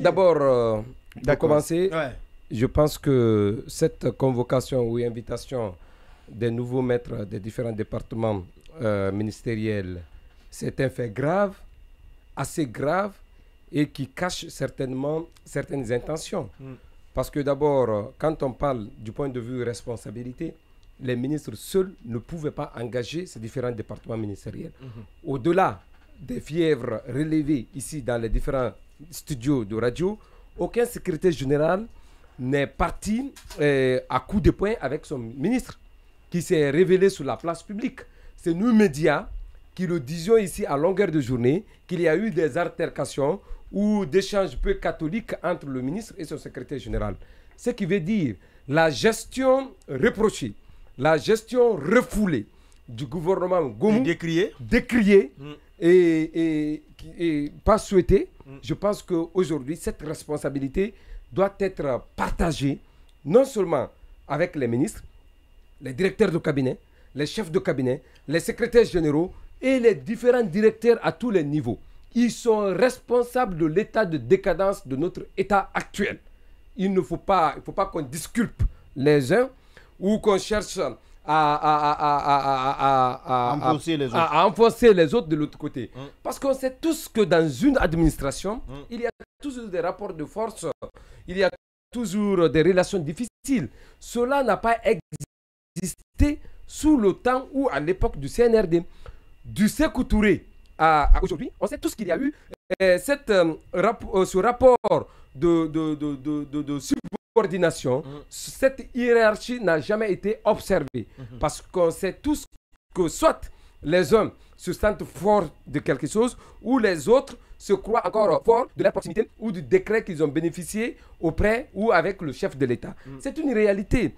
D'abord, euh, pour commencer, je pense que cette convocation ou invitation des nouveaux maîtres des différents départements euh, ministériels, c'est un fait grave, assez grave, et qui cache certainement certaines intentions. Mm. Parce que d'abord, quand on parle du point de vue responsabilité, les ministres seuls ne pouvaient pas engager ces différents départements ministériels. Mm-hmm. Au-delà des fièvres relevées ici dans les différents studio de radio, aucun secrétaire général n'est parti euh, à coup de poing avec son ministre qui s'est révélé sur la place publique. C'est nous, médias, qui le disions ici à longueur de journée, qu'il y a eu des altercations ou des d'échanges peu catholiques entre le ministre et son secrétaire général. Ce qui veut dire la gestion reprochée, la gestion refoulée du gouvernement Gomu, décriée, décrié, mm. et, et, qui pas souhaité mm. je pense qu'aujourd'hui, cette responsabilité doit être partagée, non seulement avec les ministres, les directeurs de cabinet, les chefs de cabinet, les secrétaires généraux et les différents directeurs à tous les niveaux. Ils sont responsables de l'état de décadence de notre état actuel. Il ne faut pas, il faut pas qu'on disculpe les uns ou qu'on cherche à, enfoncer les à, enfoncer les autres de l'autre côté. Parce qu'on sait tous que dans une administration, il y a toujours des rapports de force, il y a toujours des relations difficiles. Cela n'a pas existé sous le temps ou à l'époque du CNRD. Du Sekou à, aujourd'hui, on sait tous qu'il y a eu cette, ce rapport de, de, de, de Mm. cette hiérarchie n'a jamais été observée. Mm-hmm. Parce qu'on sait tous que soit les hommes se sentent forts de quelque chose, ou les autres se croient encore forts de la proximité ou du décret qu'ils ont bénéficié auprès ou avec le chef de l'État. Mm. C'est une réalité.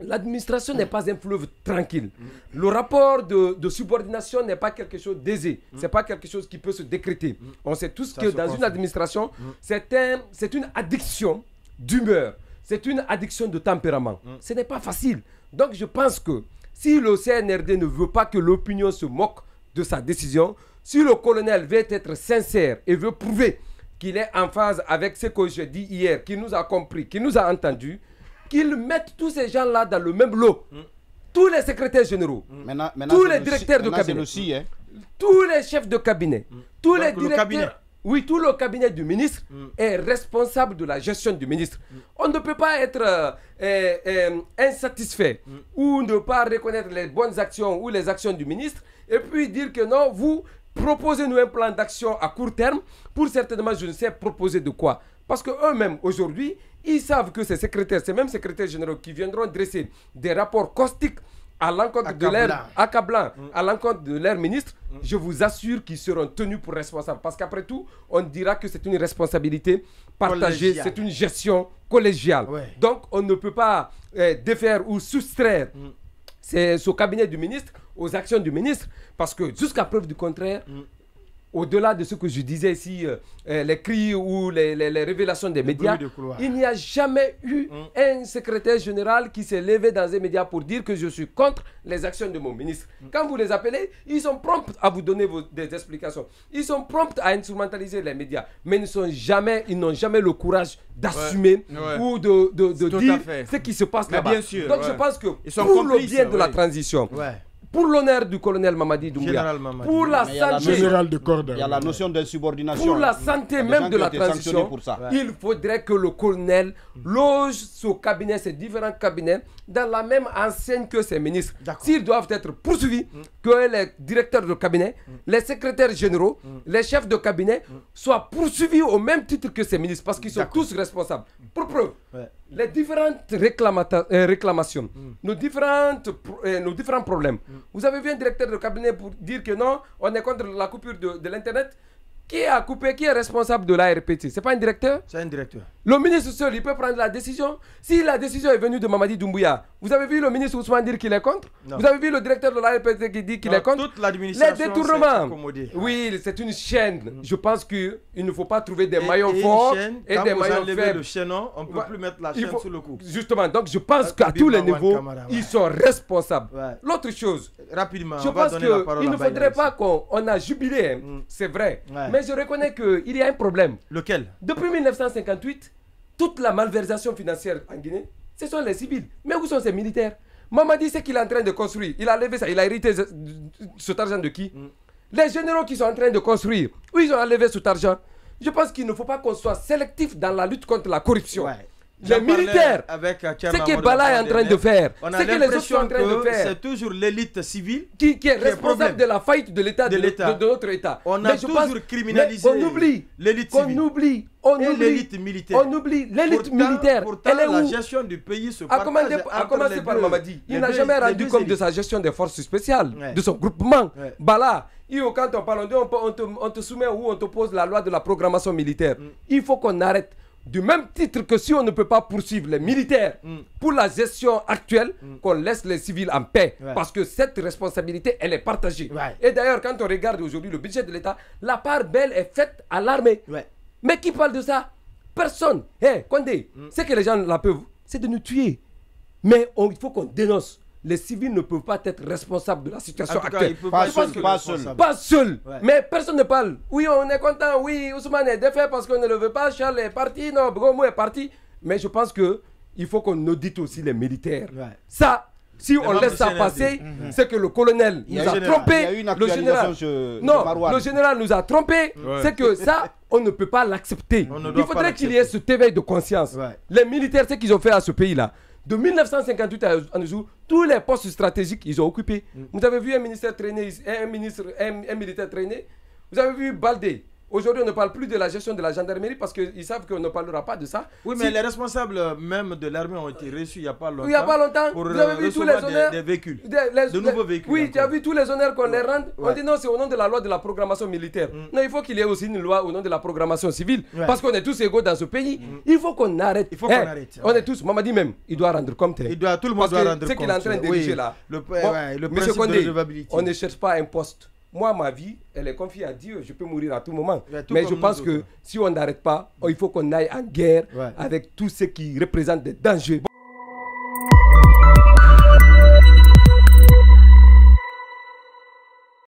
L'administration n'est mm. pas un fleuve tranquille. Le rapport de, subordination n'est pas quelque chose d'aisé. ce n'est pas quelque chose qui peut se décréter. On sait tous que dans une administration, c'est un, une addiction d'humeur. C'est une addiction de tempérament. Mm. Ce n'est pas facile. Donc je pense que si le CNRD ne veut pas que l'opinion se moque de sa décision, si le colonel veut être sincère et veut prouver qu'il est en phase avec ce que j'ai dit hier, qu'il nous a compris, qu'il nous a entendus, qu'il mette tous ces gens-là dans le même lot. Mm. Tous les secrétaires généraux, mm. tous les directeurs de cabinet, hein. tous les chefs de cabinet, tous les directeurs... cabinet oui, tout le cabinet du ministre mm. est responsable de la gestion du ministre. Mm. On ne peut pas être euh, euh, euh, insatisfait mm. ou ne pas reconnaître les bonnes actions ou les actions du ministre et puis dire que non, vous proposez-nous un plan d'action à court terme pour certainement, je ne sais, proposer de quoi. Parce qu'eux-mêmes, aujourd'hui, ils savent que ces secrétaires, ces mêmes secrétaires généraux qui viendront dresser des rapports caustiques à l'encontre de l'air accablant, à mm. l'encontre de l'air ministre, mm. je vous assure qu'ils seront tenus pour responsables. Parce qu'après tout, on dira que c'est une responsabilité partagée, c'est une gestion collégiale. Donc, on ne peut pas euh, défaire ou soustraire mm. ce cabinet du ministre aux actions du ministre, parce que jusqu'à preuve du contraire, au-delà de ce que je disais ici, euh, euh, les cris ou les, révélations des médias, il n'y a jamais eu mm. un secrétaire général qui s'est levé dans les médias pour dire que je suis contre les actions de mon ministre. Mm. Quand vous les appelez, ils sont prompts à vous donner des explications. Ils sont prompts à instrumentaliser les médias. Mais ils n'ont jamais, ils jamais le courage d'assumer ou de, dire ce qui se passe là-bas. Donc je pense que pour le bien de la transition, pour l'honneur du colonel Mamadi Doumbouya, pour la santé, il y la notion Pour la santé même de la transition, il faudrait que le colonel loge cabinet, ses différents cabinets, dans la même enseigne que ses ministres. S'ils doivent être poursuivis, que les directeurs de cabinet, les secrétaires généraux, les chefs de cabinet soient poursuivis au même titre que ces ministres, parce qu'ils sont tous responsables. Pour preuve, les différentes euh, réclamations, nos, différentes, euh, nos différents problèmes, vous avez vu un directeur de cabinet pour dire que non, on est contre la coupure de, l'Internet. Qui a coupé Qui est responsable de la l'ARPT C'est pas un directeur C'est un directeur. Le ministre seul, il peut prendre la décision. Si la décision est venue de Mamadi Doumbouya, vous avez vu le ministre Ousmane dire qu'il est contre Vous avez vu le directeur de l'ARPC qui dit qu'il est contre Toute l'administration Les détournements. Oui, c'est une chaîne. Mm. Je pense qu'il ne faut pas trouver des maillots maillons et forts et des maillons faibles. Le on ne peut plus mettre la chaîne sous le cou. Justement, donc je pense qu'à tous les niveaux, ils sont responsables. L'autre chose, rapidement, je pense qu'il ne faudrait pas qu'on a jubilé, hein, mm. c'est vrai. Mais je reconnais qu'il y a un problème. Lequel Depuis 1958, toute la malversation financière en Guinée ce sont les civils. Mais où sont ces militaires Maman dit ce qu'il est en train de construire, il a levé ça, il a hérité cet argent de qui mm. Les généraux qui sont en train de construire, où ils ont enlevé cet argent Je pense qu'il ne faut pas qu'on soit sélectif dans la lutte contre la corruption les militaires. Euh, ce que Bala est en train de faire, ce que les autres sont en train de faire. C'est toujours l'élite civile qui, est responsable de la faillite de l'État de, notre État. On a toujours criminalisé l'élite civile. On oublie. On l'élite militaire. On oublie l'élite militaire. Pourtant, Elle est la gestion du pays se partage commencer par Il n'a jamais rendu compte de sa gestion des forces spéciales, de son groupement. Bala, quand on parle, on te, soumet ou on te pose la loi de la programmation militaire. Mm. Il faut qu'on arrête du même titre que si on ne peut pas poursuivre les militaires mm. pour la gestion actuelle, mm. qu'on laisse les civils en paix. Parce que cette responsabilité, elle est partagée. Et d'ailleurs, quand on regarde aujourd'hui le budget de l'État, la part belle est faite à l'armée. Mais qui parle de ça Personne. Hé, eh, hey, mm. que les gens la peuvent, c'est de nous tuer. Mais il faut qu'on dénonce les civils ne peuvent pas être responsables de la situation actuelle. Pas, pas, seul, Mais personne ne parle. Oui, on est content. Oui, Ousmane est défait parce qu'on ne le veut pas. Charles est parti. Non, Bromo est parti. Mais je pense que il faut qu'on audite aussi les militaires. Ça, si on laisse ça passer, mhm. c'est que le colonel nous a, a Le général, non, le général nous a trompés. C'est que ça, on ne peut pas l'accepter. Il faudrait qu'il y ait cet éveil de conscience. Les militaires, ce qu'ils ont fait à ce pays-là, de 1958 à nos jours, tous les postes stratégiques, ils ont occupé. Mm. Vous avez vu un ministère traîné, un, ministre, un, un militaire traîné. Vous avez vu Baldé, Aujourd'hui, on ne parle plus de la gestion de la gendarmerie parce qu'ils savent qu'on ne parlera pas de ça. Oui, mais les responsables même de l'armée ont été reçus il n'y a pas longtemps. Il n'y a pas longtemps. Pour vous avez vu euh, tous les honneurs. Des, véhicules. de nouveaux véhicules. Oui, tu as vu tous les honneurs qu'on les rend. On dit non, c'est au nom de la loi de la programmation militaire. Mm. Non, il faut qu'il y ait aussi une loi au nom de la programmation civile. Parce qu'on est tous égaux dans ce pays. Mm. Il faut qu'on arrête. Il faut qu'on eh, arrête. On est tous. dit même, il doit rendre compte. Il doit, tout le monde doit rendre compte. C'est qu'il est en train de diriger là. Eh on ne cherche pas un poste. Moi, ma vie, elle est confiée à Dieu. Je peux mourir à tout moment. Mais je pense que si on n'arrête pas, oh, il faut qu'on aille en guerre avec tous ceux qui représentent des dangers.